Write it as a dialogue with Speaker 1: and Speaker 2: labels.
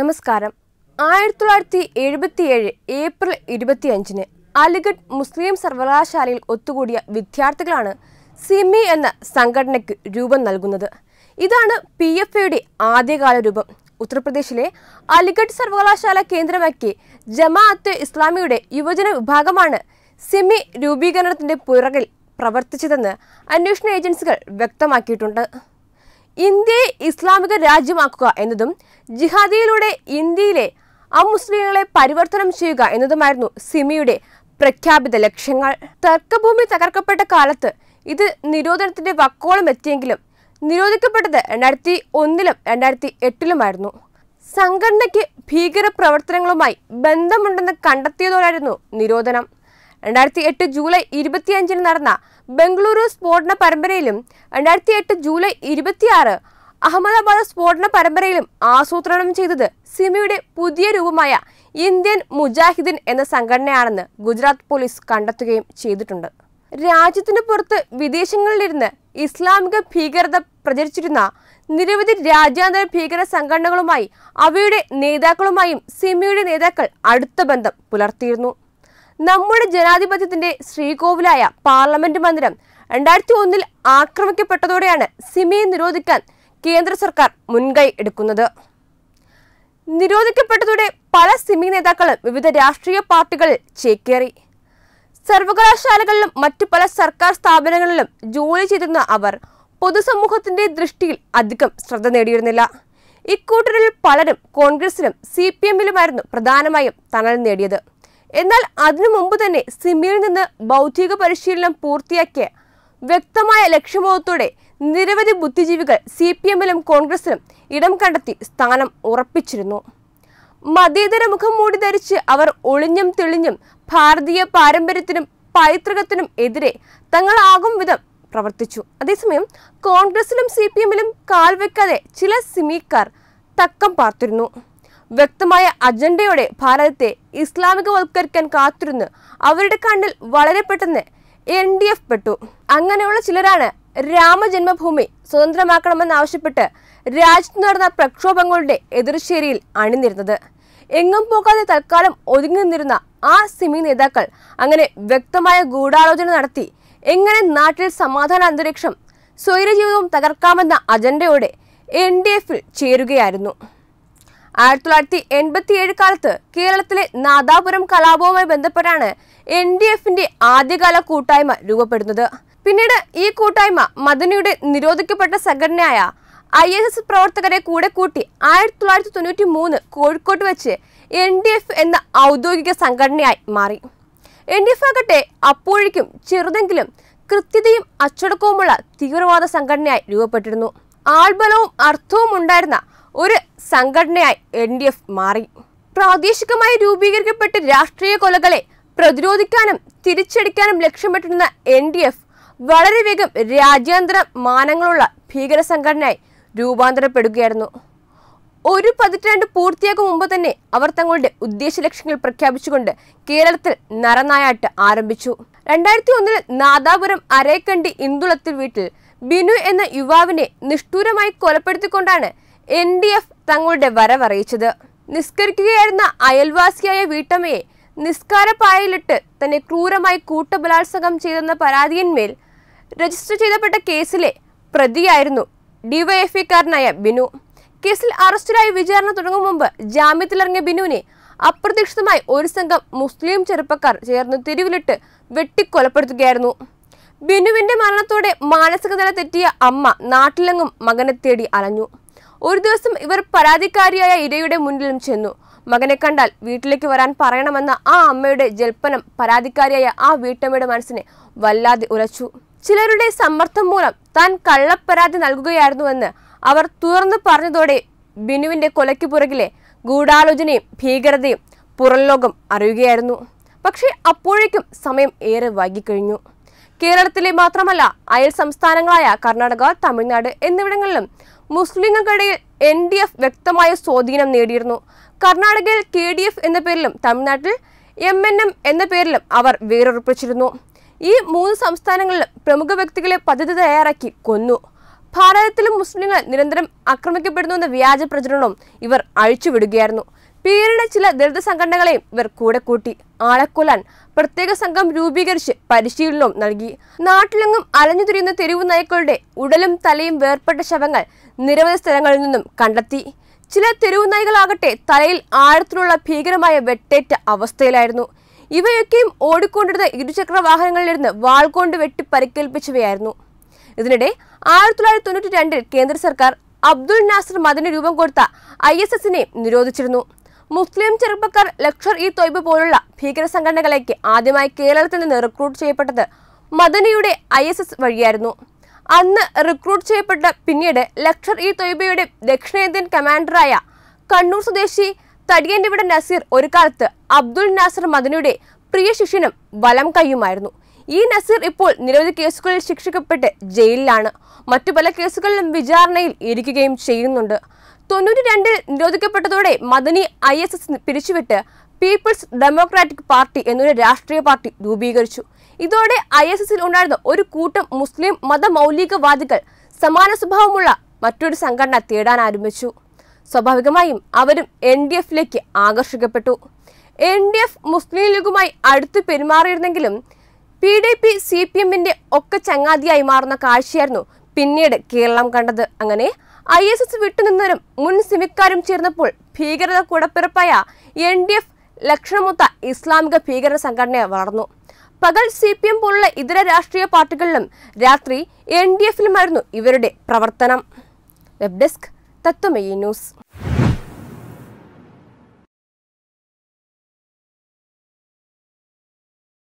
Speaker 1: നമസ്കാരം ആയിരത്തി തൊള്ളായിരത്തി ഏഴ് ഏപ്രിൽ അഞ്ചിന് അലിഗഡ് മുസ്ലിം സർവകലാശാലയിൽ ഒത്തുകൂടിയ വിദ്യാർത്ഥികളാണ് സിമി എന്ന സംഘടനയ്ക്ക് രൂപം നൽകുന്നത് ഇതാണ് പി എഫ് എയുടെ ആദ്യകാല രൂപം ഉത്തർപ്രദേശിലെ അലിഗഡ് സർവകലാശാല കേന്ദ്രമാക്കി ജമാഅത്ത് ഇസ്ലാമിയുടെ യുവജന വിഭാഗമാണ് സിമി രൂപീകരണത്തിന്റെ പുറകിൽ പ്രവർത്തിച്ചതെന്ന് അന്വേഷണ ഏജൻസികൾ വ്യക്തമാക്കിയിട്ടുണ്ട് ഇന്ത്യയെ ഇസ്ലാമിക രാജ്യമാക്കുക എന്നതും ജിഹാദിയിലൂടെ ഇന്ത്യയിലെ അമുസ്ലിങ്ങളെ പരിവർത്തനം ചെയ്യുക എന്നതുമായിരുന്നു സിമിയുടെ പ്രഖ്യാപിത ലക്ഷ്യങ്ങൾ തർക്കഭൂമി തകർക്കപ്പെട്ട കാലത്ത് ഇത് നിരോധനത്തിന്റെ വക്കോളം എത്തിയെങ്കിലും നിരോധിക്കപ്പെട്ടത് രണ്ടായിരത്തി ഒന്നിലും രണ്ടായിരത്തി എട്ടിലുമായിരുന്നു സംഘടനയ്ക്ക് ഭീകര പ്രവർത്തനങ്ങളുമായി ബന്ധമുണ്ടെന്ന് കണ്ടെത്തിയതോടായിരുന്നു നിരോധനം രണ്ടായിരത്തി എട്ട് ജൂലൈ ഇരുപത്തിയഞ്ചിന് നടന്ന ബംഗളൂരു സ്ഫോടന പരമ്പരയിലും രണ്ടായിരത്തി എട്ട് ജൂലൈ ഇരുപത്തിയാറ് അഹമ്മദാബാദ് സ്ഫോടന പരമ്പരയിലും ആസൂത്രണം ചെയ്തത് സിമിയുടെ പുതിയ രൂപമായ ഇന്ത്യൻ മുജാഹിദിൻ എന്ന സംഘടനയാണെന്ന് ഗുജറാത്ത് പോലീസ് കണ്ടെത്തുകയും ചെയ്തിട്ടുണ്ട് രാജ്യത്തിന് പുറത്ത് വിദേശങ്ങളിലിരുന്ന് ഇസ്ലാമിക ഭീകരത പ്രചരിച്ചിരുന്ന നിരവധി രാജ്യാന്തര ഭീകര സംഘടനകളുമായി അവയുടെ നേതാക്കളുമായും സിമിയുടെ നേതാക്കൾ അടുത്ത ബന്ധം പുലർത്തിയിരുന്നു നമ്മുടെ ജനാധിപത്യത്തിന്റെ ശ്രീകോവിലായ പാർലമെന്റ് മന്ദിരം രണ്ടായിരത്തി ഒന്നിൽ ആക്രമിക്കപ്പെട്ടതോടെയാണ് സിമിയെ നിരോധിക്കാൻ കേന്ദ്ര സർക്കാർ മുൻകൈ എടുക്കുന്നത് നിരോധിക്കപ്പെട്ടതോടെ പല സിമി നേതാക്കളും വിവിധ രാഷ്ട്രീയ പാർട്ടികളിൽ ചേക്കേറി സർവകലാശാലകളിലും മറ്റു പല സർക്കാർ സ്ഥാപനങ്ങളിലും ജോലി ചെയ്തിരുന്ന അവർ പൊതുസമൂഹത്തിന്റെ ദൃഷ്ടിയിൽ അധികം ശ്രദ്ധ നേടിയിരുന്നില്ല ഇക്കൂട്ടരിൽ പലരും കോൺഗ്രസിലും സി പി എമ്മിലുമായിരുന്നു പ്രധാനമായും തണൽ നേടിയത് എന്നാൽ അതിനു മുമ്പ് തന്നെ സിമിയിൽ നിന്ന് ബൗദ്ധിക പരിശീലനം പൂർത്തിയാക്കിയ വ്യക്തമായ ലക്ഷ്യബോധത്തോടെ നിരവധി ബുദ്ധിജീവികൾ സി പി എമ്മിലും കോൺഗ്രസിലും ഇടം കണ്ടെത്തി സ്ഥാനം ഉറപ്പിച്ചിരുന്നു മതേതര മുഖം മൂടി ധരിച്ച് അവർ ഒളിഞ്ഞും തെളിഞ്ഞും ഭാരതീയ പാരമ്പര്യത്തിനും പൈതൃകത്തിനും എതിരെ തങ്ങളാകും വിധം പ്രവർത്തിച്ചു അതേസമയം കോൺഗ്രസിലും സി പി എമ്മിലും കാൽവെക്കാതെ ചില സിമിക്കാർ തക്കം പാർത്തിരുന്നു വ്യക്തമായ അജണ്ടയോടെ ഭാരതത്തെ ഇസ്ലാമികവൽക്കരിക്കാൻ കാത്തിരുന്ന് അവരുടെ കണ്ണിൽ വളരെ പെട്ടെന്ന് എൻ ഡി എഫ് പെട്ടു അങ്ങനെയുള്ള ചിലരാണ് രാമജന്മഭൂമി സ്വതന്ത്രമാക്കണമെന്നാവശ്യപ്പെട്ട് രാജ്യത്ത് നടന്ന പ്രക്ഷോഭങ്ങളുടെ എതിർശേരിയിൽ അണിനിരുന്നത് എങ്ങും പോകാതെ തൽക്കാലം ഒതുങ്ങി നിന്നിരുന്ന ആ സിമി നേതാക്കൾ അങ്ങനെ വ്യക്തമായ ഗൂഢാലോചന നടത്തി എങ്ങനെ നാട്ടിൽ സമാധാന അന്തരീക്ഷം സ്വൈരജീവിതവും തകർക്കാമെന്ന അജണ്ടയോടെ എൻ ഡി എഫിൽ ചേരുകയായിരുന്നു ആയിരത്തി തൊള്ളായിരത്തി എൺപത്തിയേഴ് കാലത്ത് കേരളത്തിലെ നാദാപുരം കലാപവുമായി ബന്ധപ്പെട്ടാണ് എൻ ഡി എഫിന്റെ ആദ്യകാല കൂട്ടായ്മ രൂപപ്പെടുന്നത് പിന്നീട് ഈ കൂട്ടായ്മ മദനിയുടെ നിരോധിക്കപ്പെട്ട സംഘടനയായ ഐ എസ് എസ് പ്രവർത്തകരെ കൂടെ കൂട്ടി ആയിരത്തി തൊള്ളായിരത്തി തൊണ്ണൂറ്റി മൂന്ന് കോഴിക്കോട്ട് വെച്ച് എൻ ഡി എഫ് എന്ന ഔദ്യോഗിക സംഘടനയായി മാറി എൻ ഡി എഫ് ആകട്ടെ അപ്പോഴേക്കും ചെറുതെങ്കിലും കൃത്യതയും അച്ചടക്കവുമുള്ള തീവ്രവാദ സംഘടനയായി രൂപപ്പെട്ടിരുന്നു ആൾബലവും അർത്ഥവും ഉണ്ടായിരുന്ന ഒരു സംഘടനയായി എൻ ഡി എഫ് മാറി പ്രാദേശികമായി രൂപീകരിക്കപ്പെട്ട രാഷ്ട്രീയ കൊലകളെ പ്രതിരോധിക്കാനും തിരിച്ചടിക്കാനും ലക്ഷ്യമിട്ടിരുന്ന എൻ ഡി എഫ് വളരെ വേഗം രാജ്യാന്തര മാനങ്ങളുള്ള ഭീകര സംഘടനയായി രൂപാന്തരപ്പെടുകയായിരുന്നു ഒരു പതിറ്റാണ്ട് പൂർത്തിയാക്കും മുമ്പ് തന്നെ അവർ തങ്ങളുടെ ഉദ്ദേശ ലക്ഷ്യങ്ങൾ പ്രഖ്യാപിച്ചുകൊണ്ട് കേരളത്തിൽ നരനായാട്ട് ആരംഭിച്ചു രണ്ടായിരത്തി ഒന്നിൽ നാദാപുരം അരേക്കണ്ടി ഇന്ദുളത്തിൽ വീട്ടിൽ ബിനു എന്ന യുവാവിനെ നിഷ്ഠൂരമായി കൊലപ്പെടുത്തിക്കൊണ്ടാണ് എൻ ഡി എഫ് തങ്ങളുടെ വരവറിയിച്ചത് നിസ്കരിക്കുകയായിരുന്ന അയൽവാസിയായ വീട്ടമ്മയെ നിസ്കാരപ്പായയിലിട്ട് തന്നെ ക്രൂരമായി കൂട്ടബലാത്സംഗം ചെയ്തെന്ന പരാതിയന്മേൽ രജിസ്റ്റർ ചെയ്തപ്പെട്ട കേസിലെ പ്രതിയായിരുന്നു ഡിവൈഎഫ്ഐക്കാരനായ ബിനു കേസിൽ അറസ്റ്റിലായി വിചാരണ തുടങ്ങും മുമ്പ് ജാമ്യത്തിലിറങ്ങിയ ബിനുവിനെ അപ്രതീക്ഷിതമായി ഒരു സംഘം മുസ്ലിം ചെറുപ്പക്കാർ ചേർന്ന് തെരുവിലിട്ട് വെട്ടിക്കൊലപ്പെടുത്തുകയായിരുന്നു ബിനുവിന്റെ മരണത്തോടെ മാനസികതല തെറ്റിയ അമ്മ നാട്ടിലെങ്ങും മകനെ തേടി അലഞ്ഞു ഒരു ദിവസം ഇവർ പരാതിക്കാരിയായ ഇരയുടെ മുന്നിലും ചെന്നു മകനെ കണ്ടാൽ വീട്ടിലേക്ക് വരാൻ പറയണമെന്ന ആ അമ്മയുടെ ജൽപ്പനം പരാതിക്കാരിയായ ആ വീട്ടമ്മയുടെ മനസ്സിനെ വല്ലാതെ ഉലച്ചു ചിലരുടെ സമ്മർദ്ദം മൂലം താൻ കള്ളപ്പരാതി നൽകുകയായിരുന്നുവെന്ന് അവർ തുറന്നു പറഞ്ഞതോടെ ബിനുവിന്റെ കൊലയ്ക്ക് പുറകിലെ ഗൂഢാലോചനയും ഭീകരതയും പുറംലോകം അറിയുകയായിരുന്നു പക്ഷേ അപ്പോഴേക്കും സമയം ഏറെ വൈകിക്കഴിഞ്ഞു കേരളത്തിലെ മാത്രമല്ല അയൽ സംസ്ഥാനങ്ങളായ കർണാടക തമിഴ്നാട് എന്നിവിടങ്ങളിലും മുസ്ലിങ്ങൾക്കിടയിൽ എൻ ഡി എഫ് വ്യക്തമായ സ്വാധീനം നേടിയിരുന്നു കർണാടകയിൽ കെ ഡി എഫ് എന്ന പേരിലും തമിഴ്നാട്ടിൽ എം എൻ എം എന്ന പേരിലും അവർ വേറൊറപ്പിച്ചിരുന്നു ഈ മൂന്ന് സംസ്ഥാനങ്ങളിലും പ്രമുഖ വ്യക്തികളെ പദ്ധതി തയ്യാറാക്കി കൊന്നു ഭാരതത്തിലും മുസ്ലിങ്ങൾ നിരന്തരം ആക്രമിക്കപ്പെടുന്നുവെന്ന വ്യാജ പ്രചരണവും ഇവർ അഴിച്ചുവിടുകയായിരുന്നു പിന്നീട് ചില ദളിത് സംഘടനകളെയും ഇവർ കൂടെ കൂട്ടി ആളക്കൊല്ലാൻ പ്രത്യേക സംഘം രൂപീകരിച്ച് പരിശീലനവും നൽകി നാട്ടിലെങ്ങും അലഞ്ഞുതിരിയുന്ന തെരുവു നായ്ക്കളുടെ ഉടലും തലയും വേർപ്പെട്ട ശവങ്ങൾ നിരവധി സ്ഥലങ്ങളിൽ നിന്നും കണ്ടെത്തി ചില തെരുവു നായ്കളാകട്ടെ തലയിൽ ആഴത്തിലുള്ള ഭീകരമായ വെട്ടേറ്റ അവസ്ഥയിലായിരുന്നു ഇവയൊക്കെയും ഓടിക്കൊണ്ടിരുന്ന ഇരുചക്ര വാഹനങ്ങളിലിരുന്ന് വാൾ കൊണ്ട് വെട്ടി പരിക്കേൽപ്പിച്ചവയായിരുന്നു ഇതിനിടെ ആയിരത്തി തൊള്ളായിരത്തി തൊണ്ണൂറ്റി രണ്ടിൽ കേന്ദ്ര സർക്കാർ അബ്ദുൾ നാസർ മദന് രൂപം കൊടുത്ത ഐ എസ് എസിനെ നിരോധിച്ചിരുന്നു മുസ്ലിം ചെറുപ്പക്കാർ ലക്ഷർ ഇ തൊയ്ബ് പോലുള്ള ഭീകര സംഘടനകളേക്ക് ആദ്യമായി കേരളത്തിൽ നിന്ന് റിക്രൂട്ട് ചെയ്യപ്പെട്ടത് മദനിയുടെ ഐ എസ് എസ് വഴിയായിരുന്നു അന്ന് റിക്രൂട്ട് ചെയ്യപ്പെട്ട പിന്നീട് ലക്ഷർ ഇ തൊയ്ബയുടെ ദക്ഷിണേന്ത്യൻ കമാൻഡറായ കണ്ണൂർ സ്വദേശി തടിയൻ്റെവിട നസീർ ഒരു കാലത്ത് അബ്ദുൽ നാസർ മദനിയുടെ പ്രിയ ശിഷ്യനും വലം കയ്യുമായിരുന്നു ഈ നസീർ ഇപ്പോൾ നിരവധി കേസുകളിൽ ശിക്ഷിക്കപ്പെട്ട് ജയിലിലാണ് മറ്റു പല കേസുകളിലും വിചാരണയിൽ ഇരിക്കുകയും ചെയ്യുന്നുണ്ട് തൊണ്ണൂറ്റി രണ്ടിൽ നിരോധിക്കപ്പെട്ടതോടെ മദനി ഐ എസ് എസ് പിരിച്ചുവിട്ട് പീപ്പിൾസ് ഡെമോക്രാറ്റിക് പാർട്ടി എന്നൊരു രാഷ്ട്രീയ പാർട്ടി രൂപീകരിച്ചു ഇതോടെ ഐ എസ് എസിൽ ഉണ്ടായിരുന്ന ഒരു കൂട്ടം മുസ്ലിം മതമൗലികവാദികൾ സമാന സ്വഭാവമുള്ള മറ്റൊരു സംഘടന തേടാൻ ആരംഭിച്ചു സ്വാഭാവികമായും അവരും എൻ ഡി എഫിലേക്ക് ആകർഷിക്കപ്പെട്ടു എൻ ഡി എഫ് മുസ്ലിം ലീഗുമായി അടുത്ത് പെരുമാറിയിരുന്നെങ്കിലും P D P C P എമ്മിന്റെ ഒക്കെ ചങ്ങാതിയായി മാറുന്ന കാഴ്ചയായിരുന്നു പിന്നീട് കേരളം കണ്ടത് അങ്ങനെ ഐ എസ് എസ് വിട്ടുനിന്നവരും മുൻ സിമിക്കാരും ചേർന്നപ്പോൾ ഭീകരത കൂടപ്പിറപ്പായ എൻ ഡി എഫ് ലക്ഷണമൊത്ത ഇസ്ലാമിക ഭീകര സംഘടന വളർന്നു പകൽ സി പി എം പോലുള്ള ഇതര രാഷ്ട്രീയ പാർട്ടികളിലും രാത്രി എൻ ഡി എഫിലുമായിരുന്നു ഇവരുടെ പ്രവർത്തനം വെബ് ഡെസ്ക് ന്യൂസ്